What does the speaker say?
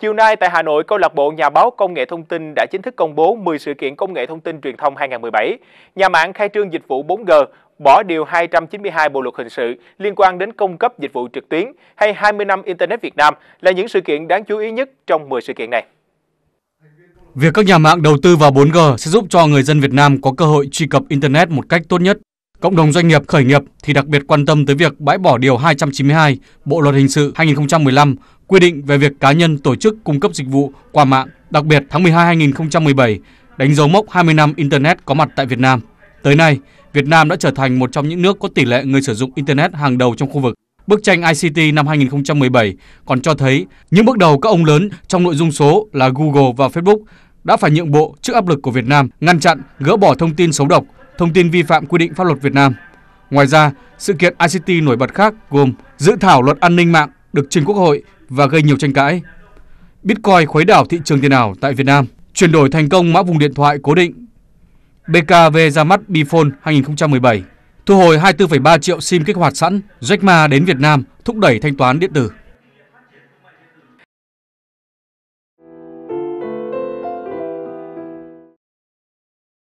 Chiều nay tại Hà Nội, câu lạc bộ Nhà báo Công nghệ thông tin đã chính thức công bố 10 sự kiện công nghệ thông tin truyền thông 2017. Nhà mạng khai trương dịch vụ 4G, bỏ điều 292 Bộ luật hình sự liên quan đến cung cấp dịch vụ trực tuyến hay 20 năm Internet Việt Nam là những sự kiện đáng chú ý nhất trong 10 sự kiện này. Việc các nhà mạng đầu tư vào 4G sẽ giúp cho người dân Việt Nam có cơ hội truy cập Internet một cách tốt nhất. Cộng đồng doanh nghiệp khởi nghiệp thì đặc biệt quan tâm tới việc bãi bỏ Điều 292 Bộ Luật Hình sự 2015 quy định về việc cá nhân tổ chức cung cấp dịch vụ qua mạng, đặc biệt tháng 12 2017 đánh dấu mốc 20 năm internet có mặt tại Việt Nam. Tới nay, Việt Nam đã trở thành một trong những nước có tỷ lệ người sử dụng internet hàng đầu trong khu vực. Bức tranh ICT năm 2017 còn cho thấy những bước đầu các ông lớn trong nội dung số là Google và Facebook đã phải nhượng bộ trước áp lực của Việt Nam ngăn chặn, gỡ bỏ thông tin xấu độc, thông tin vi phạm quy định pháp luật Việt Nam. Ngoài ra, sự kiện ICT nổi bật khác gồm dự thảo luật an ninh mạng được trình Quốc hội và gây nhiều tranh cãi. Bitcoin khuấy đảo thị trường tiền ảo tại Việt Nam, chuyển đổi thành công mã vùng điện thoại cố định. BKV ra mắt Bphone 2017, thu hồi 24,3 triệu SIM kích hoạt sẵn, Jack Ma đến Việt Nam thúc đẩy thanh toán điện tử.